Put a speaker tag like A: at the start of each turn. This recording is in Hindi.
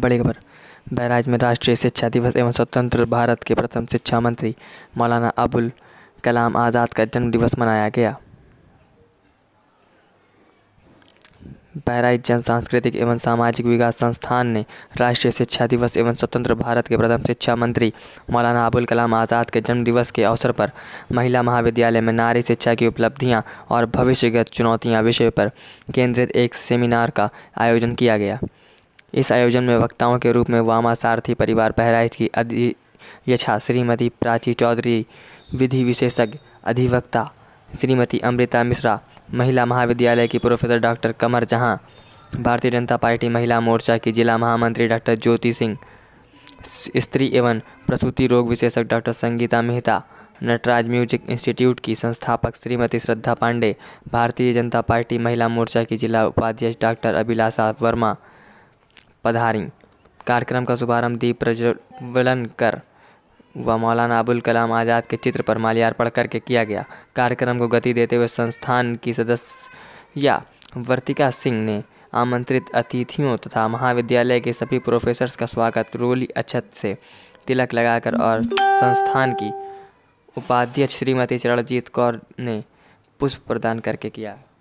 A: बड़ी खबर बहराइच में राष्ट्रीय शिक्षा दिवस एवं स्वतंत्र भारत के प्रथम शिक्षा मंत्री मौलाना अबुल कलाम आज़ाद का जन्म दिवस मनाया गया बहराइच जन सांस्कृतिक एवं सामाजिक विकास संस्थान ने राष्ट्रीय शिक्षा दिवस एवं स्वतंत्र भारत के प्रथम शिक्षा मंत्री मौलाना अबुल कलाम आज़ाद के जन्मदिवस के अवसर पर महिला महाविद्यालय में नारी शिक्षा की उपलब्धियां और भविष्यगत चुनौतियां विषय पर केंद्रित एक सेमिनार का आयोजन किया गया इस आयोजन में वक्ताओं के रूप में वामा सारथी परिवार बहराइच की अध्यक्षा श्रीमती प्राची चौधरी विधि विशेषज्ञ अधिवक्ता श्रीमती अमृता मिश्रा महिला महाविद्यालय की प्रोफेसर डॉक्टर कमर जहां भारतीय जनता पार्टी महिला मोर्चा की जिला महामंत्री डॉक्टर ज्योति सिंह स्त्री एवं प्रसूति रोग विशेषज्ञ doctor Sangeeta Mehta Natraj music institute की संस्थापक श्रीमती श्रद्धा पांडे भारतीय जनता पार्टी महिला मोर्चा की जिला उपाध्यक्ष डॉक्टर अभिलाषा वर्मा पधारी कार्यक्रम का शुभारंभ दीप प्रज्वलन कर व मौलाना अबुल कलाम आज़ाद के चित्र पर माल्यार्पण करके किया गया कार्यक्रम को गति देते हुए संस्थान की सदस्य या वर्तिका सिंह ने आमंत्रित अतिथियों तथा महाविद्यालय के सभी प्रोफेसर्स का स्वागत रोली अछत से तिलक लगाकर और संस्थान की उपाध्यक्ष श्रीमती चरणजीत कौर ने पुष्प प्रदान करके किया